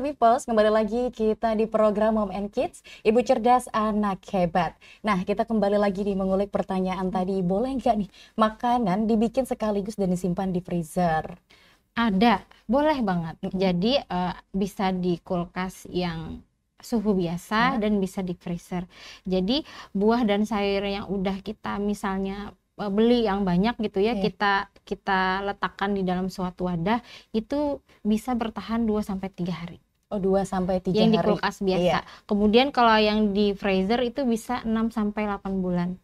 Sobat Meeples, kembali lagi kita di program Mom and Kids, Ibu Cerdas Anak Hebat. Nah, kita kembali lagi di mengulik pertanyaan tadi, boleh nggak nih makanan dibikin sekaligus dan disimpan di freezer? Ada, boleh banget. Jadi uh, bisa di kulkas yang suhu biasa hmm. dan bisa di freezer. Jadi buah dan sayur yang udah kita misalnya eh, beli yang banyak gitu ya, okay. Iya. kita kita letakkan di dalam suatu wadah itu bisa bertahan 2 sampai 3 hari. Oh, 2 sampai 3 hari. Yang di kulkas biasa. Iya. Kemudian kalau yang di freezer itu bisa 6 sampai 8 bulan.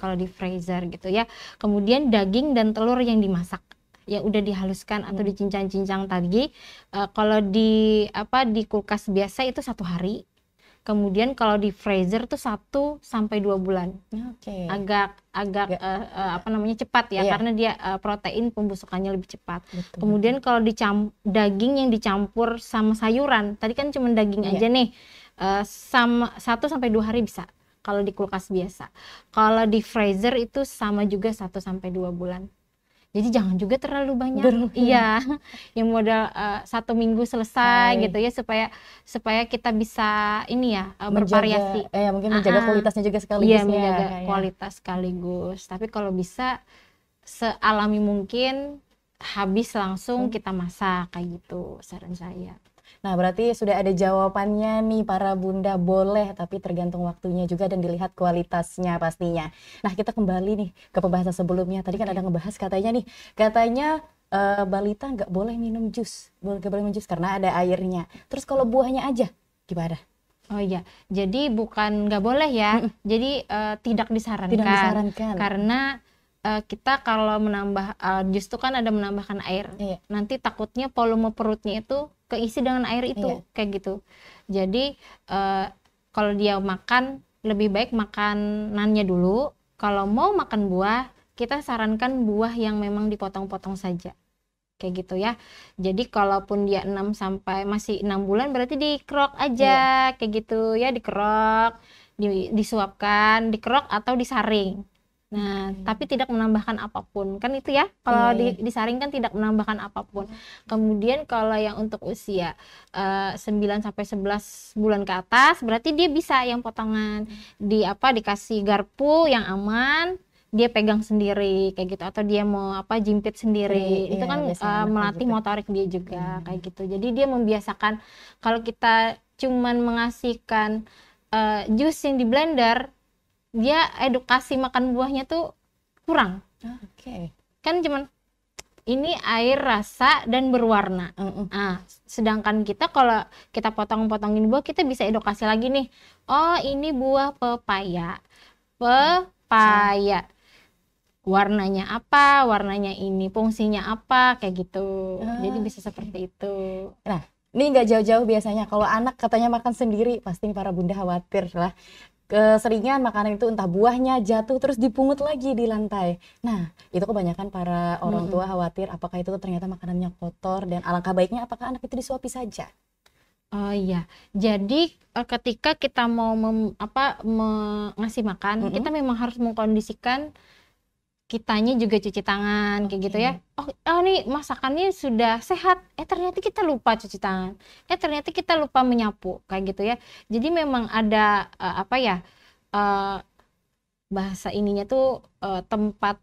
Kalau di freezer gitu ya. Kemudian daging dan telur yang dimasak yang udah dihaluskan atau hmm. dicincang-cincang tadi. Uh, kalau di apa di kulkas biasa itu satu hari Kemudian kalau di freezer tuh satu sampai dua bulan. Okay. Agak agak uh, uh, apa namanya cepat ya yeah. karena dia uh, protein pembusukannya lebih cepat. Betul. Kemudian kalau dicam daging yang dicampur sama sayuran, tadi kan cuma daging yeah. aja nih. Uh, sama satu sampai dua hari bisa kalau di kulkas biasa. Kalau di freezer itu sama juga satu sampai dua bulan. Jadi jangan juga terlalu banyak. Iya, yang modal uh, satu minggu selesai Hai. gitu ya supaya supaya kita bisa ini ya uh, bervariasi. eh, ya, mungkin menjaga uh -huh. kualitasnya juga sekaligus. Iya, ya, menjaga ya, kualitas ya. sekaligus. Tapi kalau bisa sealami mungkin habis langsung hmm. kita masak kayak gitu saran saya. Nah, berarti sudah ada jawabannya nih para bunda boleh tapi tergantung waktunya juga dan dilihat kualitasnya pastinya. Nah, kita kembali nih ke pembahasan sebelumnya. Tadi kan ada ngebahas katanya nih, katanya uh, balita nggak boleh minum jus, nggak boleh minum jus karena ada airnya. Terus kalau buahnya aja gimana? Oh iya, jadi bukan nggak boleh ya. Jadi uh, tidak disarankan. Tidak disarankan. Karena uh, kita kalau menambah uh, jus itu kan ada menambahkan air. Iya. Nanti takutnya volume perutnya itu keisi dengan air itu iya. kayak gitu jadi uh, kalau dia makan lebih baik makanannya dulu kalau mau makan buah kita sarankan buah yang memang dipotong-potong saja kayak gitu ya jadi kalaupun dia 6 sampai masih enam bulan berarti dikerok aja iya. kayak gitu ya dikerok disuapkan dikerok atau disaring Nah, hmm. tapi tidak menambahkan apapun. Kan itu ya, kalau hmm. di, iya. disaring kan tidak menambahkan apapun. Hmm. Kemudian kalau yang untuk usia uh, eh, 9 sampai 11 bulan ke atas, berarti dia bisa yang potongan hmm. di apa dikasih garpu yang aman, dia pegang sendiri kayak gitu atau dia mau apa jimpit sendiri. Hmm, itu kan uh, melatih juga. Gitu. motorik dia juga hmm. kayak gitu. Jadi dia membiasakan kalau kita cuman mengasihkan uh, jus yang di blender dia edukasi makan buahnya tuh kurang. Oke. Okay. Kan cuman ini air rasa dan berwarna. mm Nah, sedangkan kita kalau kita potong-potongin buah kita bisa edukasi lagi nih. Oh, ini buah pepaya. Pepaya. Warnanya apa? Warnanya ini fungsinya apa? Kayak gitu. Jadi bisa ah, seperti itu. Nah, ini nggak jauh-jauh biasanya. Kalau anak katanya makan sendiri, pasti para bunda khawatir lah keseringan makanan itu entah buahnya jatuh terus dipungut lagi di lantai. Nah, itu kebanyakan para orang tua khawatir apakah itu ternyata makanannya kotor dan alangkah baiknya apakah anak itu disuapi saja. Oh iya, jadi eh, ketika kita mau mem, apa mengasih makan, mm -hmm. kita memang harus mengkondisikan kitanya juga cuci tangan okay. kayak gitu ya oh oh nih masakannya sudah sehat eh ternyata kita lupa cuci tangan eh ternyata kita lupa menyapu kayak gitu ya jadi memang ada uh, apa ya uh, bahasa ininya tuh uh, tempat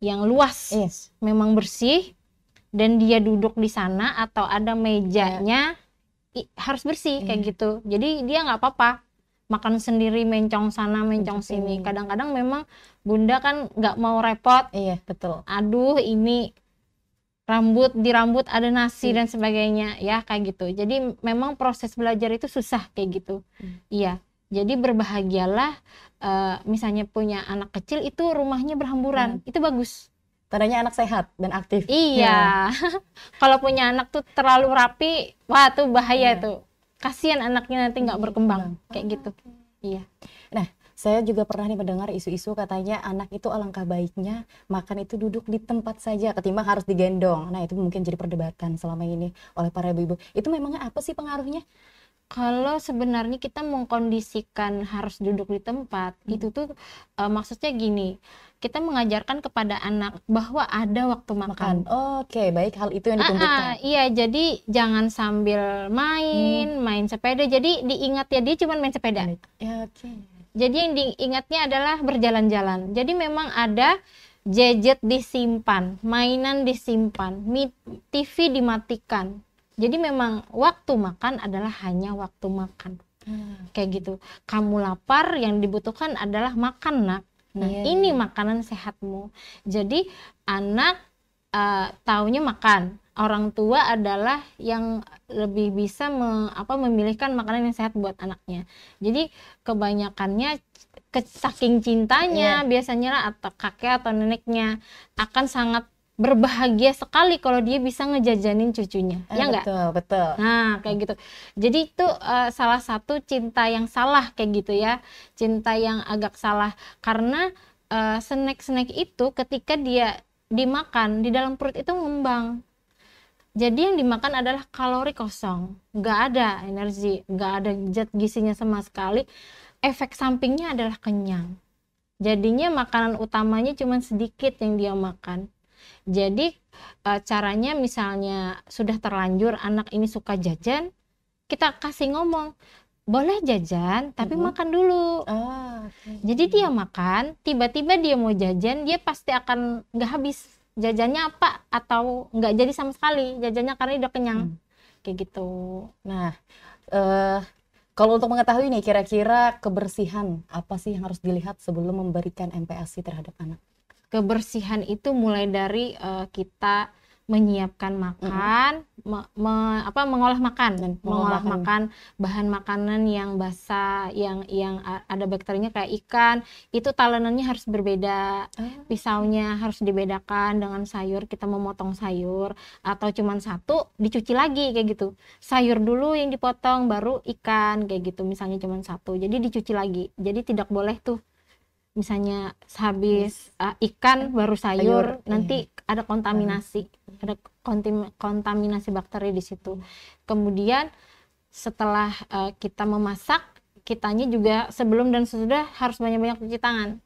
yang luas yes. memang bersih dan dia duduk di sana atau ada iya. mejanya yeah. i, harus bersih yeah. kayak iya. gitu jadi dia nggak apa-apa makan sendiri mencong sana mencong betul. sini kadang-kadang memang bunda kan nggak mau repot iya betul aduh ini rambut di rambut ada nasi hmm. dan sebagainya ya kayak gitu jadi memang proses belajar itu susah kayak gitu hmm. iya jadi berbahagialah uh, misalnya punya anak kecil itu rumahnya berhamburan hmm. itu bagus tandanya anak sehat dan aktif iya ya. kalau punya anak tuh terlalu rapi wah tuh bahaya ya. tuh kasihan anaknya nanti nggak iya, berkembang kayak gitu iya nah saya juga pernah nih mendengar isu-isu katanya anak itu alangkah baiknya makan itu duduk di tempat saja ketimbang harus digendong. Nah, itu mungkin jadi perdebatan selama ini oleh para ibu-ibu. Itu memangnya apa sih pengaruhnya? kalau sebenarnya kita mengkondisikan harus duduk di tempat hmm. itu tuh e, maksudnya gini kita mengajarkan kepada anak bahwa ada waktu makan, makan. Oh, oke okay. baik hal itu yang dituntutkan ah, ah iya jadi jangan sambil main hmm. main sepeda jadi diingat ya dia cuma main sepeda ya, oke okay. jadi yang diingatnya adalah berjalan-jalan jadi memang ada gadget disimpan mainan disimpan TV dimatikan jadi memang waktu makan adalah hanya waktu makan. Hmm. Kayak gitu. Kamu lapar, yang dibutuhkan adalah makan, Nak. Nah, yeah. ini iya. makanan sehatmu. Jadi anak uh, taunya makan. Orang tua adalah yang lebih bisa me, apa memilihkan makanan yang sehat buat anaknya. Jadi kebanyakannya ke, saking cintanya yeah. biasanya atau kakek atau neneknya akan sangat berbahagia sekali kalau dia bisa ngejajanin cucunya, eh, ya nggak? Betul, betul. Nah, kayak gitu. Jadi itu uh, salah satu cinta yang salah kayak gitu ya, cinta yang agak salah karena snack eh, snack-snack itu ketika dia dimakan di dalam perut itu ngembang. Jadi yang dimakan adalah kalori kosong, nggak ada energi, nggak ada zat gizinya sama sekali. Efek sampingnya adalah kenyang. Jadinya makanan utamanya cuma sedikit yang dia makan jadi e, caranya misalnya sudah terlanjur anak ini suka jajan, kita kasih ngomong boleh jajan tapi mm -hmm. makan dulu. Oh, ah, okay. Jadi dia makan, tiba-tiba dia mau jajan, dia pasti akan nggak habis jajannya apa atau nggak jadi sama sekali jajannya karena udah kenyang. Mm. Kayak gitu. Nah, uh, kalau untuk mengetahui nih kira-kira kebersihan apa sih yang harus dilihat sebelum memberikan MPASI terhadap anak? kebersihan itu mulai dari uh, kita menyiapkan makan, mm -hmm. me, me, apa mengolah makan, Dan mengolah bahan. makan bahan makanan yang basah, yang yang ada bakterinya kayak ikan, itu talenannya harus berbeda, oh. pisaunya harus dibedakan dengan sayur. Kita memotong sayur atau cuman satu dicuci lagi kayak gitu. Sayur dulu yang dipotong, baru ikan kayak gitu. Misalnya cuman satu, jadi dicuci lagi. Jadi tidak boleh tuh misalnya habis uh, eh, ikan baru sayur, sayur nanti iya. ada kontaminasi hmm. ada kontaminasi bakteri di situ kemudian setelah uh, kita memasak kitanya juga sebelum dan sesudah harus banyak-banyak cuci tangan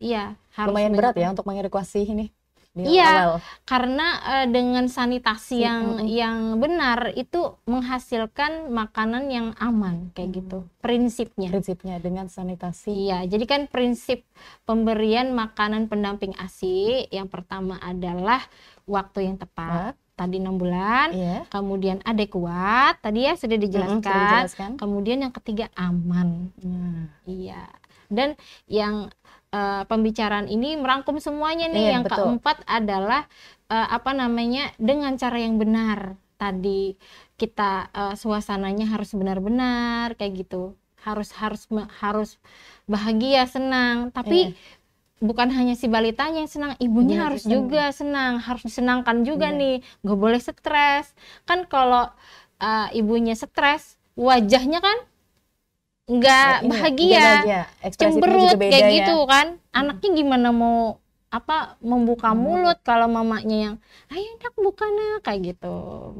iya harus lumayan banyak. berat ya untuk mengirikuasi ini di iya, awal. Karena uh, dengan sanitasi yang hmm. yang benar itu menghasilkan makanan yang aman kayak hmm. gitu. Prinsipnya. Prinsipnya dengan sanitasi. Iya, jadi kan prinsip pemberian makanan pendamping ASI yang pertama adalah waktu yang tepat. What? tadi enam bulan, yeah. kemudian adekuat, tadi ya sudah dijelaskan, mm -hmm, sudah dijelaskan. kemudian yang ketiga aman, mm. iya, dan yang uh, pembicaraan ini merangkum semuanya nih. Iya, yang betul. keempat adalah uh, apa namanya dengan cara yang benar tadi kita uh, suasananya harus benar-benar kayak gitu harus harus harus bahagia senang tapi iya. bukan hanya si balitanya yang senang ibunya iya, harus senang. juga senang harus disenangkan juga iya. nih nggak boleh stres kan kalau uh, ibunya stres wajahnya kan Ya? nggak bahagia, bahagia. cemberut beda, kayak ya. gitu kan hmm. anaknya gimana mau apa membuka hmm. mulut kalau mamanya yang ayo nak buka nak kayak gitu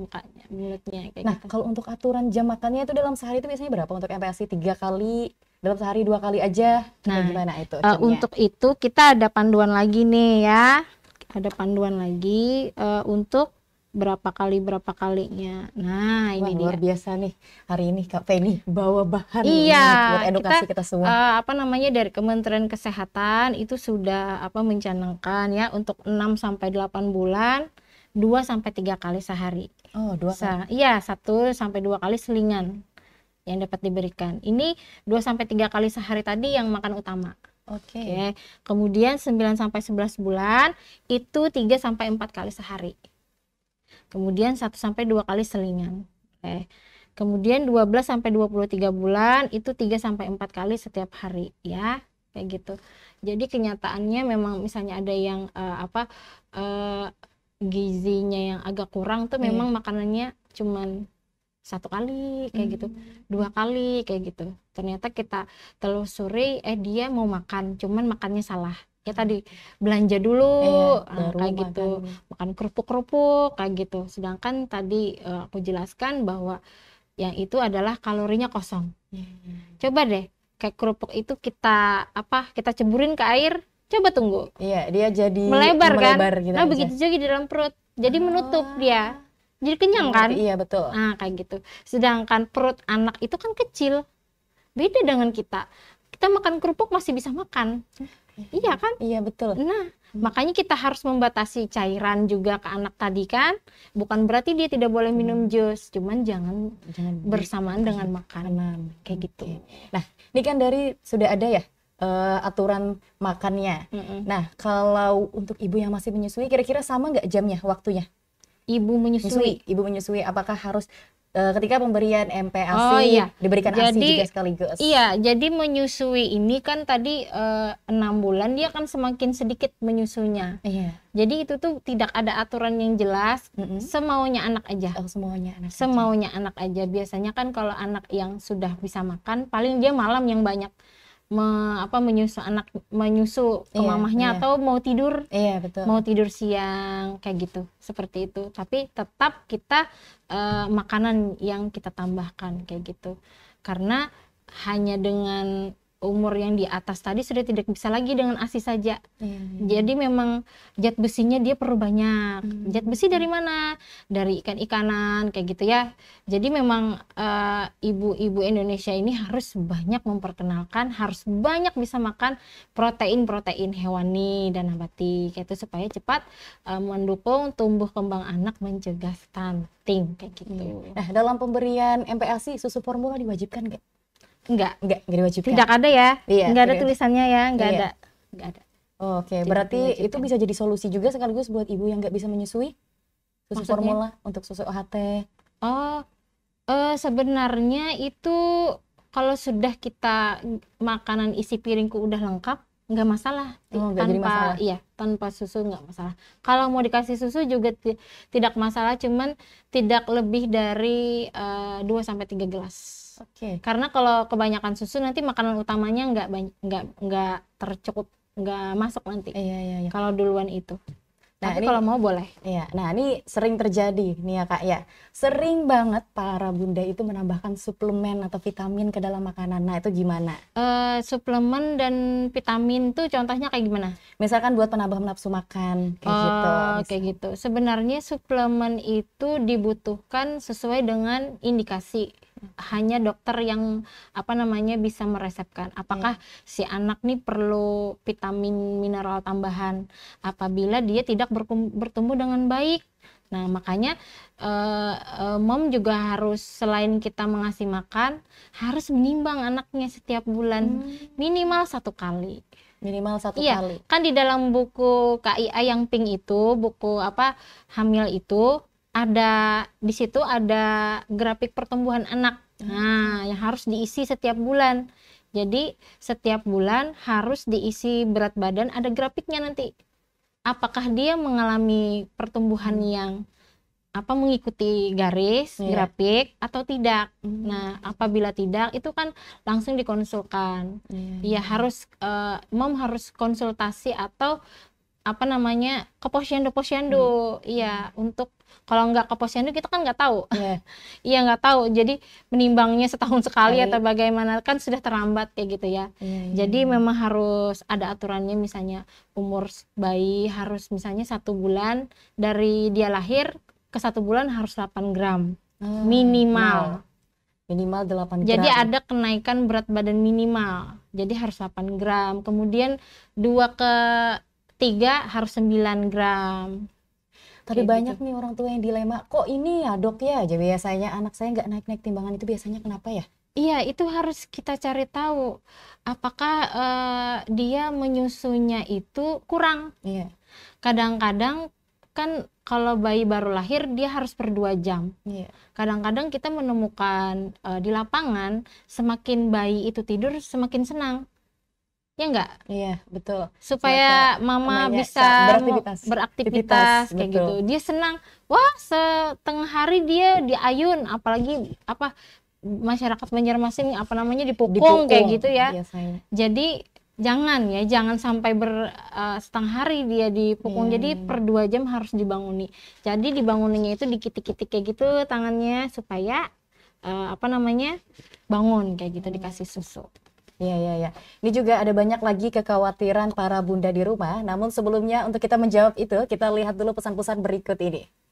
bukanya mulutnya kayak nah gitu. kalau untuk aturan jam makannya itu dalam sehari itu biasanya berapa untuk MPLC tiga kali dalam sehari dua kali aja nah gimana itu uh, untuk itu kita ada panduan lagi nih ya ada panduan lagi uh, untuk berapa kali berapa kalinya. Nah, ini Wah, luar biasa nih hari ini Kak Feni bawa bahan iya, buat edukasi kita, kita semua. Uh, apa namanya dari Kementerian Kesehatan itu sudah apa mencanangkan ya untuk 6 sampai delapan bulan dua sampai tiga kali sehari. Oh, dua kali. iya, satu sampai dua kali selingan yang dapat diberikan. Ini dua sampai tiga kali sehari tadi yang makan utama. Oke. Okay. Okay. Kemudian 9 sampai 11 bulan itu 3 sampai 4 kali sehari. Kemudian 1 sampai 2 kali selingan. Oke. Kemudian 12 sampai 23 bulan itu 3 sampai 4 kali setiap hari ya. Kayak gitu. Jadi kenyataannya memang misalnya ada yang uh, apa uh, gizinya yang agak kurang tuh iya. memang hmm. makanannya cuman satu kali kayak gitu. hmm. gitu dua kali kayak gitu ternyata kita telusuri eh dia mau makan cuman makannya salah ya tadi belanja dulu nah, kayak gitu makan kerupuk-kerupuk kayak gitu sedangkan tadi uh, aku jelaskan bahwa yang itu adalah kalorinya kosong hmm. coba deh kayak kerupuk itu kita apa kita ceburin ke air coba tunggu iya dia jadi melebar, kan? melebar kan gitu nah begitu juga di dalam perut jadi oh. menutup dia jadi kenyang kan iya betul nah kayak gitu sedangkan perut anak itu kan kecil beda dengan kita kita makan kerupuk masih bisa makan Iya kan? Iya betul. Nah, hmm. makanya kita harus membatasi cairan juga ke anak tadi kan. Bukan berarti dia tidak boleh minum hmm. jus, cuman jangan, jangan bersamaan dengan makanan kayak gitu. Nah, ini kan dari sudah ada ya uh, aturan makannya. Mm -mm. Nah, kalau untuk ibu yang masih menyusui kira-kira sama nggak jamnya, waktunya? Ibu menyusui. menyusui. Ibu menyusui apakah harus uh, ketika pemberian MPASI oh, iya. diberikan jadi, ASI juga sekaligus. Iya, jadi menyusui ini kan tadi eh, enam uh, bulan dia kan semakin sedikit menyusunya. Iya. Jadi itu tuh tidak ada aturan yang jelas, mm -hmm. semaunya anak aja. Oh, semaunya anak. Semaunya aja. anak aja. Biasanya kan kalau anak yang sudah bisa makan, paling dia malam yang banyak me, apa menyusu anak menyusu ke iya, mamahnya iya. atau mau tidur iya, betul. mau tidur siang kayak gitu seperti itu tapi tetap kita uh, makanan yang kita tambahkan kayak gitu karena hanya dengan umur yang di atas tadi sudah tidak bisa lagi dengan ASI saja. Hmm. Jadi memang zat besinya dia perlu banyak. Hmm. Zat besi dari mana? Dari ikan-ikanan kayak gitu ya. Jadi memang eh, ibu-ibu uh, Indonesia ini harus banyak memperkenalkan, harus banyak bisa makan protein-protein hewani dan nabati kayak itu supaya cepat uh, mendukung tumbuh kembang anak mencegah stunting kayak gitu. Hmm. Nah, dalam pemberian MPLC susu formula diwajibkan nggak? Enggak, enggak, enggak diwajibkan. Tidak ada ya? Iya, enggak ada tulisannya ya, enggak iya. ada. Enggak ada. Oh, Oke, okay. berarti diwajibkan. itu bisa jadi solusi juga sekaligus buat ibu yang enggak bisa menyusui susu Maksudnya? formula untuk susu OHT. Oh, uh, sebenarnya itu kalau sudah kita makanan isi piringku udah lengkap, nggak masalah oh, tanpa masalah. iya tanpa susu nggak masalah kalau mau dikasih susu juga tidak masalah cuman tidak lebih dari eh, dua sampai tiga gelas Oke. Okay. Karena kalau kebanyakan susu nanti makanan utamanya nggak nggak nggak tercukup nggak masuk nanti. Iya iya. iya. Kalau duluan itu. Nah, Tapi ini, kalau mau boleh. Iya. Nah, ini sering terjadi nih ya Kak ya. Sering banget para bunda itu menambahkan suplemen atau vitamin ke dalam makanan. Nah, itu gimana? Uh, suplemen dan vitamin tuh contohnya kayak gimana? Misalkan buat penambah nafsu makan kayak uh, gitu. Misalkan. kayak gitu. Sebenarnya suplemen itu dibutuhkan sesuai dengan indikasi hanya dokter yang apa namanya bisa meresepkan. Apakah yeah. si anak nih perlu vitamin mineral tambahan apabila dia tidak bertumbuh dengan baik? Nah, makanya uh, uh, mom juga harus selain kita mengasih makan, harus menimbang anaknya setiap bulan hmm. minimal satu kali. Minimal satu iya, kali. Kan di dalam buku KIA yang pink itu, buku apa hamil itu ada di situ ada grafik pertumbuhan anak. Nah, yang harus diisi setiap bulan. Jadi setiap bulan harus diisi berat badan ada grafiknya nanti. Apakah dia mengalami pertumbuhan hmm. yang apa mengikuti garis yeah. grafik atau tidak. Hmm. Nah, apabila tidak itu kan langsung dikonsulkan. Yeah. Ya iya, harus uh, eh, mom harus konsultasi atau apa namanya ke posyandu posyandu hmm. iya untuk kalau nggak ke posyandu kita kan nggak tahu yeah. iya nggak tahu jadi menimbangnya setahun sekali Kali. atau bagaimana kan sudah terlambat kayak gitu ya yeah, iya, iya. jadi memang harus ada aturannya misalnya umur bayi harus misalnya satu bulan dari dia lahir ke satu bulan harus 8 gram hmm. minimal wow. minimal 8 gram jadi ada kenaikan berat badan minimal jadi harus 8 gram kemudian dua ke tiga harus 9 gram tapi Kayak gitu. banyak gitu. nih orang tua yang dilema kok ini ya dok ya aja biasanya anak saya nggak naik naik timbangan itu biasanya kenapa ya Iya, itu harus kita cari tahu apakah uh, dia menyusunya itu kurang. Iya. Kadang-kadang kan kalau bayi baru lahir dia harus per dua jam. Iya. Kadang-kadang kita menemukan uh, di lapangan semakin bayi itu tidur semakin senang ya enggak iya betul supaya Maka, mama bisa beraktivitas, beraktivitas betul. kayak gitu dia senang wah setengah hari dia diayun apalagi apa masyarakat Banjarmasin apa namanya dipukung, dipukung kayak gitu ya biasanya. jadi jangan ya jangan sampai ber uh, setengah hari dia dipukul hmm. jadi iya, iya. per dua jam harus dibanguni jadi dibanguninnya itu dikitik-kitik kayak gitu tangannya supaya uh, apa namanya bangun kayak gitu hmm. dikasih susu Iya, iya, iya. Ini juga ada banyak lagi kekhawatiran para bunda di rumah. Namun sebelumnya untuk kita menjawab itu, kita lihat dulu pesan-pesan berikut ini.